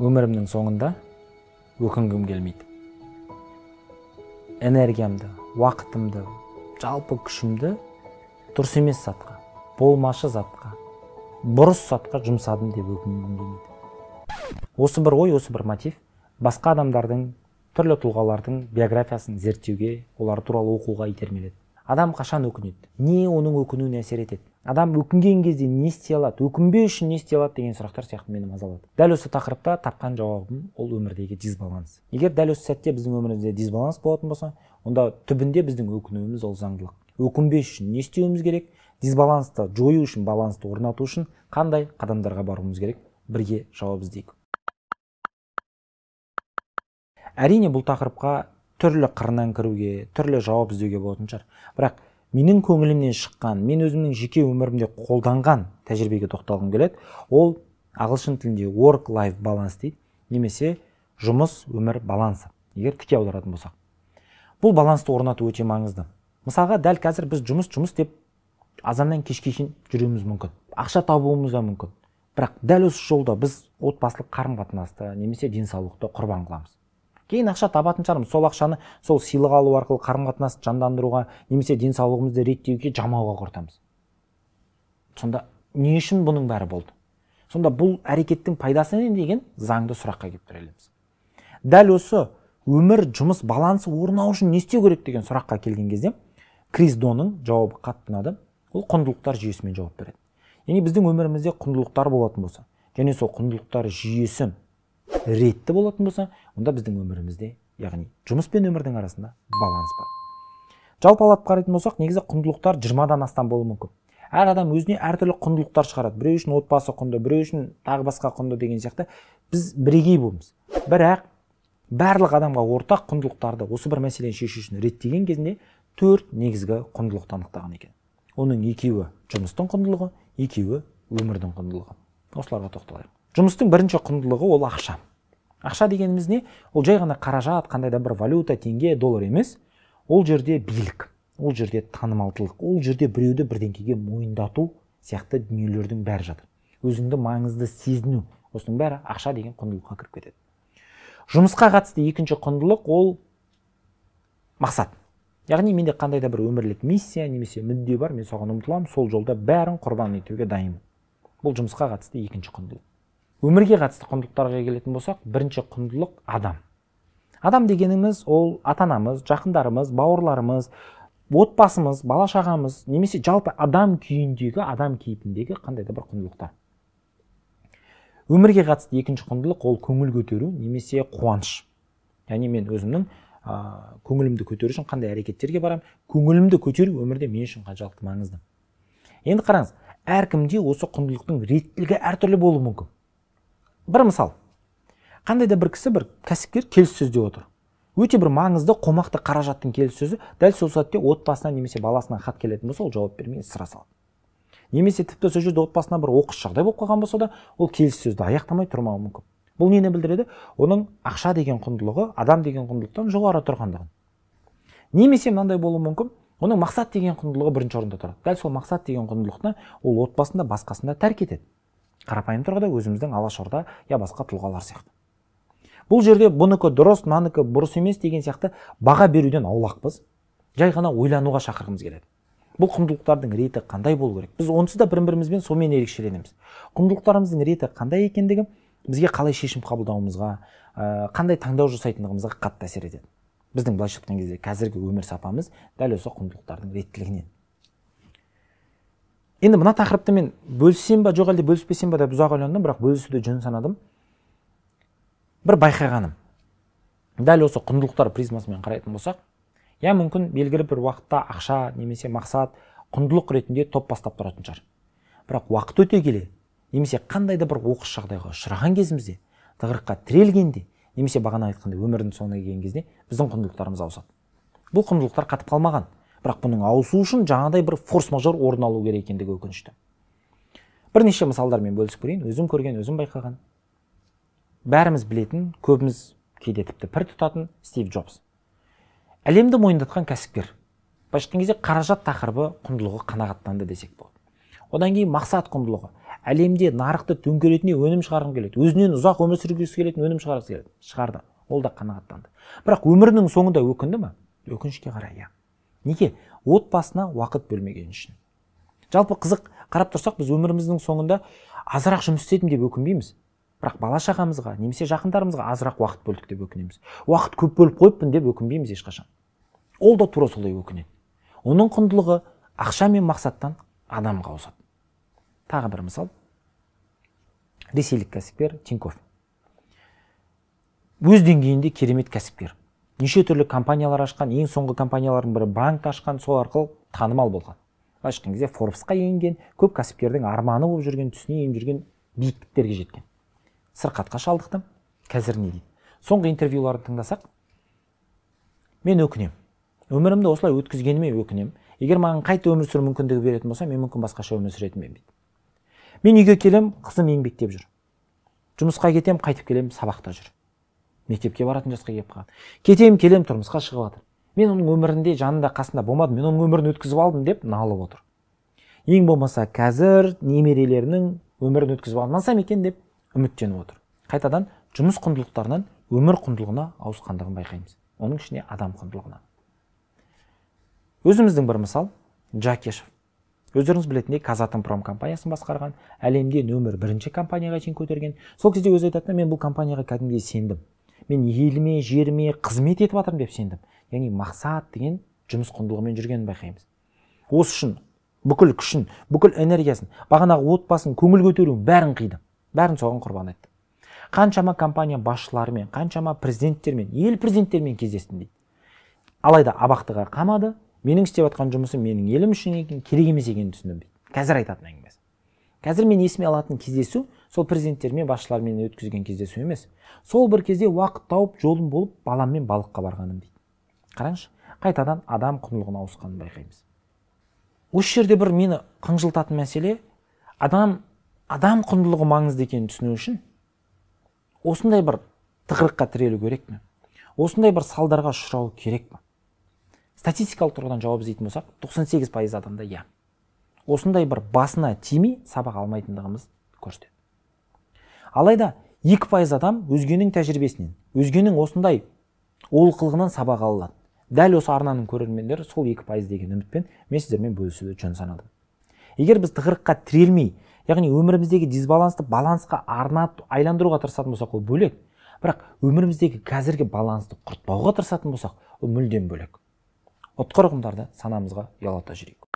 өмірімнің соңында өкінгім келмейді энергиямды уақытымды жалпы күшімді дұрыс емес затқа болмашы затқа бұрыс затқа жұмсадым деп өкінгім келмейді осы бір ой осы бір мотив басқа адамдардың түрлі тұлғалардың биографиясын зерттеуге олар туралы оқуға итермеледі адам қашан өкінеді не оның өкінуіне әсер етеді адам өкінген кезде не істей алады өкінбеу үшін не істей алады деген сұрақтар сияқты мені мазалады дәл осы тақырыпта тапқан жауабым ол өмірдегі дисбаланс егер дәл осы сәтте біздің өмірімізде дисбаланс болатын болса онда түбінде біздің өкінуіміз ол заңдылық өкінбес үшін не істеуіміз керек дисбалансты жою үшін балансты орнату үшін қандай қадамдарға баруымыз керек бірге жауап іздейік әрине бұл тақырыпқа түрлі қырынан кіруге түрлі жауап іздеуге болатын шығар бірақ менің көңілімнен шыққан мен өзімнің жеке өмірімде қолданған тәжірибеге тоқталғым келеді ол ағылшын тілінде work life баланс дейді немесе жұмыс өмір балансы егер тіке аударатын болсақ бұл балансты орнату өте маңызды мысалға дәл қазір біз жұмыс жұмыс деп азаннан кешке шейін жүруіміз мүмкін ақша табуымыз да мүмкін бірақ дәл осы жолда біз отбасылық қарым қатынасты немесе денсаулықты құрбан қыламыз кейін ақша табатын шығармыз сол ақшаны сол сыйлық алу арқылы қарым қатынасты жандандыруға немесе денсаулығымызды реттеуге жамауға құртамыз сонда не үшін бұның бәрі болды сонда бұл әрекеттің пайдасы не деген заңды сұраққа келіп тірелеміз дәл осы өмір жұмыс балансы орнау үшін не істеу керек деген сұраққа келген кезде крис доның жауабы қатты ұнады ол құндылықтар жүйесімен жауап береді яғни біздің өмірімізде құндылықтар болатын болса және сол құндылықтар жүйесі ретті болатын болса онда біздің өмірімізде яғни жұмыс пен өмірдің арасында баланс бар жалпы алып қарайтын болсақ негізі құндылықтар жиырмадан астам болуы мүмкін әр адам өзіне әртүрлі құндылықтар шығарады біреу үшін отбасы құнды біреу үшін тағы басқа құнды деген сияқты біз бірегей болмыз бірақ барлық адамға ортақ құндылықтарды осы бір мәселені шешу үшін реттеген кезінде төрт негізгі құндылықты анықтаған екен оның екеуі жұмыстың құндылығы екеуі өмірдің құндылығы осыларға тоқталайық жұмыстың бірінші құндылығы ол ақша ақша дегеніміз не ол жай ғана қаражат қандай да бір валюта теңге доллар емес ол жерде билік ол жерде танымалдылық ол жерде біреуді бірдеңкеге мойындату сияқты дүниелердің бәрі жатыр өзіңді маңызды сезіну осының бәрі ақша деген құндылыққа кіріп кетеді жұмысқа қатысты екінші құндылық ол мақсат яғни менде қандай да бір өмірлік миссия немесе мүдде бар мен соған ұмтыламын сол жолда бәрін құрбан етуге дайынмын бұл жұмысқа қатысты екінші құндылық өмірге қатысты құндылықтарға келетін болсақ бірінші құндылық адам адам дегеніміз ол ата анамыз жақындарымыз бауырларымыз отбасымыз бала шағамыз немесе жалпы адам күйіндегі адам кейпіндегі қандай да бір құндылықтар өмірге қатысты екінші құндылық ол көңіл көтеру немесе қуаныш яғни мен өзімнің ә, көңілімді көтеру үшін қандай әрекеттерге барамын көңілімді көтеру өмірде мен үшін қаншалықты маңызды енді қараңыз әркімде осы құндылықтың реттілігі әртүрлі болуы мүмкін бір мысал қандай да бір кісі бір кәсіпкер келіссөзде отыр өте бір маңызды қомақты қаражаттың келіссөзі дәл сол сәтте отбасына немесе баласына хат келетін болса ол жауап бермей ысыра салады немесе тіпті сол жерде отбасына бір оқыс жағдай болып қалған болса да ол келіссөзді аяқтамай тұрмауы мүмкін бұл нені білдіреді оның ақша деген құндылығы адам деген құндылықтан жоғары тұрғандығын немесе мынандай болуы мүмкін оның мақсат деген құндылығы бірінші орында тұрады дәл сол мақсат деген құндылықты ол отбасында басқасында тәрк етеді қарапайым тұрғыда өзіміздің алашорда я басқа тұлғалар сияқты бұл жерде бұнікі дұрыс мынанікі бұрыс емес деген сияқты баға беруден аулақпыз жай ғана ойлануға шақырғымыз келеді бұл құндылықтардың реті қандай болу керек біз онсыз да бірін бірімізбен сонымен ерекшеленеміз құндылықтарымыздың реті қандай екендігі бізге қалай шешім қабылдауымызға қандай таңдау жасайтындығымызға қатты әсер етеді біздің былайша айтқан кезде қазіргі өмір сапамыз дәл осы құндылықтардың реттілігінен енді мына тақырыпты мен бөліссем ба жоқ әлде бөліспесем ба деп ұзақ ойландым бірақ бөлісуді жөн санадым бір байқағаным дәл осы құндылықтар призмасымен қарайтын болсақ иә мүмкін белгілі бір уақытта ақша немесе мақсат құндылық ретінде топ бастап тұратын шығар бірақ уақыт өте келе немесе қандай да бір оқыс жағдайға ұшыраған кезімізде тығырыққа тірелгенде немесе бағана айтқандай өмірдің соңына келген кезде біздің құндылықтарымыз ауысады бұл құндылықтар қатып қалмаған бірақ бұның ауысуы үшін жаңадай бір форс мажор орын алу керек екендігі өкінішті бірнеше мысалдармен бөлісіп көрейін өзім көрген өзім байқаған бәріміз білетін көбіміз кейде тіпті пір тұтатын стив джобс әлемді мойындатқан кәсіпкер былайша айтқан кезде қаражат тақырыбы құндылығы қанағаттанды десек болады одан кейін мақсат құндылығы әлемде нарықты төңкеретіндей өнім шығарғым келеді өзінен ұзақ өмір сүргісі келетін өнім шығарғысы келеді шығарды ол да қанағаттанды бірақ өмірінің соңында өкінді ма өкінішке қарай иә неге отбасына уақыт бөлмеген үшін жалпы қызық қарап тұрсақ біз өміріміздің соңында азырақ жұмыс істедім деп өкінбейміз бірақ бала шағамызға немесе жақындарымызға азырақ уақыт бөлдік деп өкінеміз уақыт көп бөліп қойыппын деп өкінбейміз ешқашан ол да тура солай өкінеді оның құндылығы ақша мен мақсаттан адамға ауысады тағы бір мысал ресейлік кәсіпкер тиньков өз деңгейінде керемет кәсіпкер неше түрлі компаниялар ашқан ең соңғы компаниялардың бірі банк ашқан сол арқылы танымал болған былайша айтқан кезде форбсқа енген көп кәсіпкердің арманы болып жүрген түсіне еніп жүрген биіктіктерге жеткен сырқатқа шалдықтым қазір не дейді соңғы интервьюларын тыңдасақ мен өкінемін өмірімді осылай өткізгеніме өкінемін егер маған қайта өмір сүру мүмкіндігі беретін болса мен мүмкін басқаша өмір сүретін едім дейді мен үйге келем, қызым еңбектеп жүр жұмысқа кетем, қайтып келем, сабақта жүр мектепке баратын жасқа келіп қалған кетемін келемін тұрмысқа шығып жатыр мен оның өмірінде жанында қасында болмадым мен оның өмірін өткізіп алдым деп налып отыр ең болмаса қазір немерелерінің өмірін өткізіп алмасам екен деп үміттеніп отыр қайтадан жұмыс құндылықтарынан өмір құндылығына ауысқандығын байқаймыз оның ішінде адам құндылығына өзіміздің бір мысал джакешев өздеріңіз білетіндей қазатомпром компаниясын басқарған әлемде нөмір бірінші компанияға шейін көтерген сол кезде өзі айтатын мен бұл компанияға кәдімгідей сендім мен еліме жеріме қызмет етіп жатырмын деп сендім яғни мақсат деген жұмыс құндылығымен жүргенін байқаймыз осы үшін бүкіл күшін бүкіл энергиясын бағанағы отбасын көңіл көтеруін бәрін қиды бәрін соған құрбан етті қаншама компания басшыларымен қаншама президенттермен ел президенттерімен кездестім дейді алайда абақтыға қамады менің істеп жатқан жұмысым менің елім үшін екен керек емес екенін түсіндім дейді қазір айтатын әңгімесі қазір мен есіме алатын кездесу сол президенттермен басшылармен өткізген кездесу емес сол бір кезде уақыт тауып жолым болып баламмен балыққа барғаным дейді қараңызшы қайтадан адам құндылығына ауысқанын байқаймыз осы жерде бір мені қынжылтатын мәселе адам адам құндылығы маңызды екенін түсіну үшін осындай бір тығырыққа тірелу керек пе осындай бір салдарға ұшырау керек пе статистикалық тұрғыдан жауап іздейтін болсақ 98 пайыз адамда иә осындай бір басына тимей сабақ алмайтындығымыз көрсетеді алайда екі пайыз адам өзгенің тәжірибесінен өзгенің осындай олқылығынан сабақ ала алады дәл осы арнаның көрермендері сол екі пайыз деген үмітпен мен сіздермен бөлісуді жөн санадым егер біз тығырыққа тірелмей яғни өміріміздегі дисбалансты балансқа арнап айландыруға тырысатын болсақ ол бөлек бірақ өміріміздегі қазіргі балансты құртпауға тырысатын болсақ ол мүлдем бөлек ұтқыр ұғымдарды санамызға ұялата жүрейік